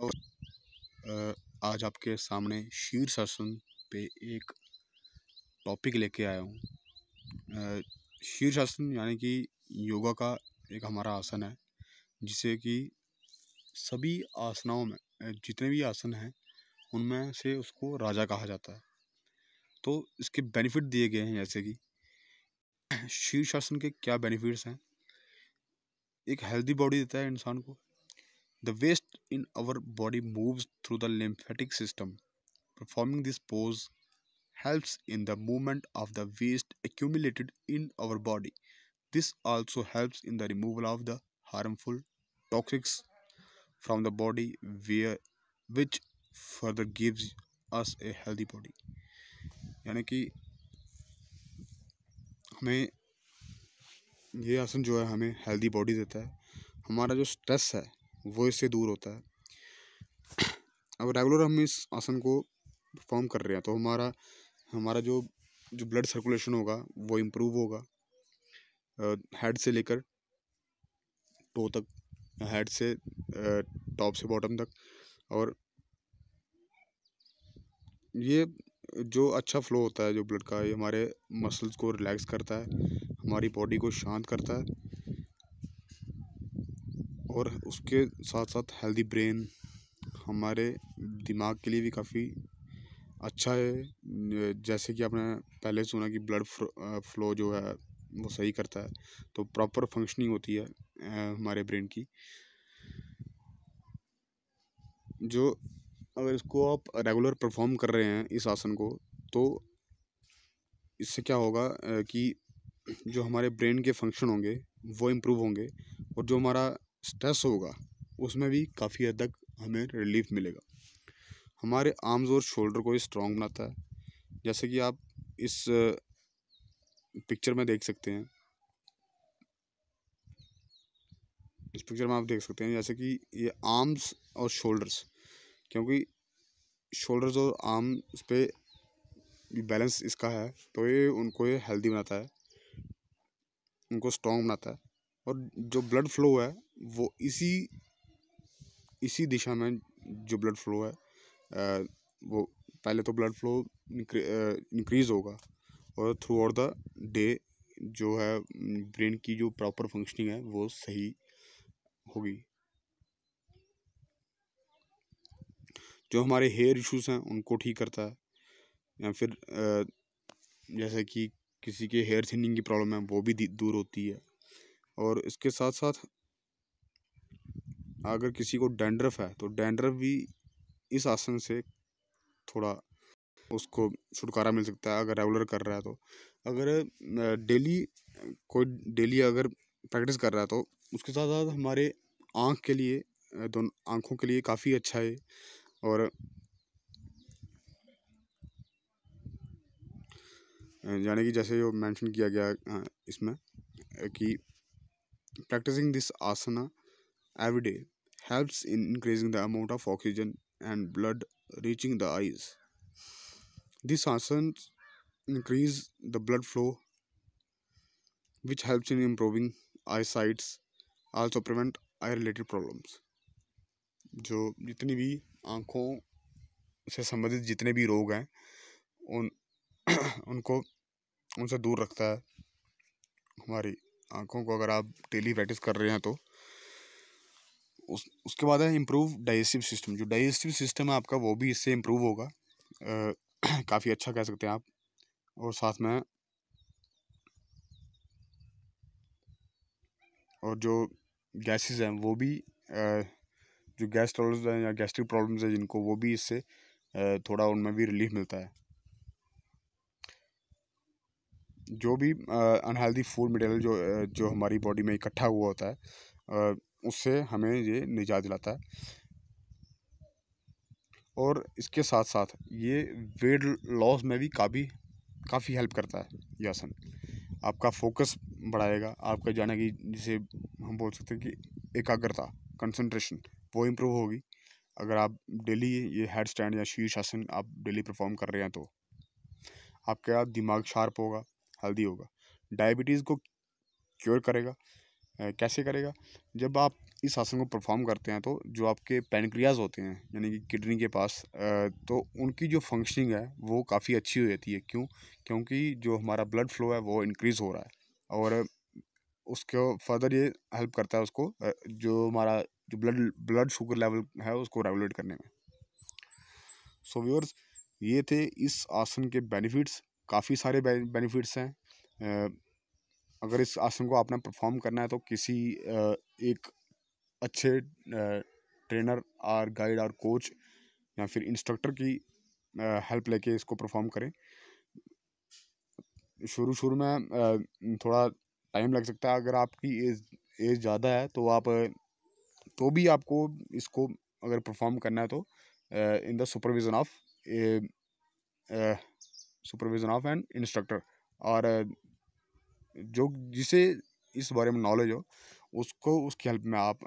और आज आपके सामने शीर्षासन पे एक टॉपिक लेके आया हूँ शीर्षासन यानी कि योगा का एक हमारा आसन है जिसे कि सभी आसनाओं में जितने भी आसन हैं उनमें से उसको राजा कहा जाता है तो इसके बेनिफिट दिए गए हैं जैसे कि शीर्षासन के क्या बेनिफिट्स हैं एक हेल्दी बॉडी देता है इंसान को the waste in our body moves through the lymphatic system. Performing this pose helps in the movement of the waste accumulated in our body. This also helps in the removal of the harmful toxics from the body where which further gives us a healthy body. यानी कि हमें ये आसन जो है हमें healthy body देता है हमारा जो स्ट्रेस है वो इससे दूर होता है अब रेगुलर हम इस आसन को परफॉर्म कर रहे हैं तो हमारा हमारा जो जो ब्लड सर्कुलेशन होगा वो इम्प्रूव होगा हेड से लेकर टो तक हेड से टॉप से बॉटम तक और ये जो अच्छा फ्लो होता है जो ब्लड का ये हमारे मसल्स को रिलैक्स करता है हमारी बॉडी को शांत करता है और उसके साथ साथ हेल्दी ब्रेन हमारे दिमाग के लिए भी काफ़ी अच्छा है जैसे कि आपने पहले सुना कि ब्लड फ्लो जो है वो सही करता है तो प्रॉपर फंक्शनिंग होती है हमारे ब्रेन की जो अगर इसको आप रेगुलर परफॉर्म कर रहे हैं इस आसन को तो इससे क्या होगा कि जो हमारे ब्रेन के फंक्शन होंगे वो इम्प्रूव होंगे और जो हमारा स्ट्रेस होगा उसमें भी काफ़ी हद तक हमें रिलीफ मिलेगा हमारे आर्म्स और शोल्डर को स्ट्रॉन्ग बनाता है जैसे कि आप इस पिक्चर uh, में देख सकते हैं इस पिक्चर में आप देख सकते हैं जैसे कि ये आर्म्स और शोल्डर्स क्योंकि शोल्डर्स और आर्म्स पे बैलेंस इसका है तो ये उनको ये हेल्दी बनाता है उनको स्ट्रॉन्ग बनाता है और जो ब्लड फ्लो है वो इसी इसी दिशा में जो ब्लड फ्लो है वो पहले तो ब्लड फ्लो इंक्रीज़ होगा और थ्रू आउट द डे जो है ब्रेन की जो प्रॉपर फंक्शनिंग है वो सही होगी जो हमारे हेयर इश्यूज हैं उनको ठीक करता है या फिर जैसे कि किसी के हेयर थिनिंग की प्रॉब्लम है वो भी दूर होती है और इसके साथ साथ अगर किसी को डेंड्रफ है तो डैंड्रफ भी इस आसन से थोड़ा उसको छुटकारा मिल सकता है अगर रेगुलर कर रहा है तो अगर डेली कोई डेली अगर प्रैक्टिस कर रहा है तो उसके साथ साथ हमारे आँख के लिए दोनों आँखों के लिए काफ़ी अच्छा है और यानी कि जैसे जो मेंशन किया गया इसमें कि Practicing this asana every day helps in increasing the amount of oxygen and blood reaching the eyes. this asana increase the blood flow, which helps in improving eyesight, also prevent eye related problems जो जितनी भी आँखों से संबंधित जितने भी रोग हैं उन उनको उनसे दूर रखता है हमारी आँखों को अगर आप डेली प्रैक्टिस कर रहे हैं तो उस उसके बाद है इम्प्रूव डाइजेस्टिव सिस्टम जो डाइजेस्टिव सिस्टम है आपका वो भी इससे इम्प्रूव होगा काफ़ी अच्छा कह सकते हैं आप और साथ में और जो गैसेस हैं वो भी जो गैस प्रॉब्लम्स हैं या गैस्ट्रिक प्रॉब्लम्स हैं जिनको वो भी इससे थोड़ा उनमें भी रिलीफ मिलता है जो भी अनहेल्दी फूड मटेरियल जो जो हमारी बॉडी में इकट्ठा हुआ होता है उससे हमें ये निजात दिलाता है और इसके साथ साथ ये वेट लॉस में भी काफ़ी काफ़ी हेल्प करता है ये आसन आपका फोकस बढ़ाएगा आपका जाने की जिसे हम बोल सकते हैं कि एकाग्रता कंसंट्रेशन वो इम्प्रूव होगी अगर आप डेली ये हेड स्टैंड या शीर्ष आसन आप डेली परफॉर्म कर रहे हैं तो आपका दिमाग शार्प होगा हेल्दी होगा डायबिटीज़ को क्योर करेगा कैसे करेगा जब आप इस आसन को परफॉर्म करते हैं तो जो आपके पेनक्रियाज होते हैं यानी कि किडनी के पास तो उनकी जो फंक्शनिंग है वो काफ़ी अच्छी हो जाती है क्यों क्योंकि जो हमारा ब्लड फ्लो है वो इनक्रीज़ हो रहा है और उसको फर्दर ये हेल्प करता है उसको जो हमारा जो ब्लड ब्लड शुगर लेवल है उसको रेगुलेट करने में सो so, व्यूअर्स ये थे इस आसन के बेनिफिट्स काफ़ी सारे बेनिफिट्स हैं अगर इस आसन को आपने परफॉर्म करना है तो किसी एक अच्छे ट्रेनर और गाइड और कोच या फिर इंस्ट्रक्टर की हेल्प लेके इसको परफॉर्म करें शुरू शुरू में थोड़ा टाइम लग सकता है अगर आपकी एज एज ज़्यादा है तो आप तो भी आपको इसको अगर परफॉर्म करना है तो in the supervision of supervision of and instructor और जो जिसे इस बारे में नॉलेज हो उसको उसकी हेल्प में आप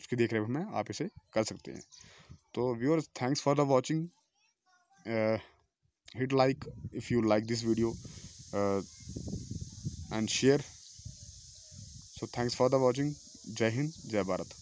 उसकी देख रेख में आप इसे कर सकते हैं तो viewers thanks for the watching hit like if you like this video and share so thanks for the watching जय हिंद जय भारत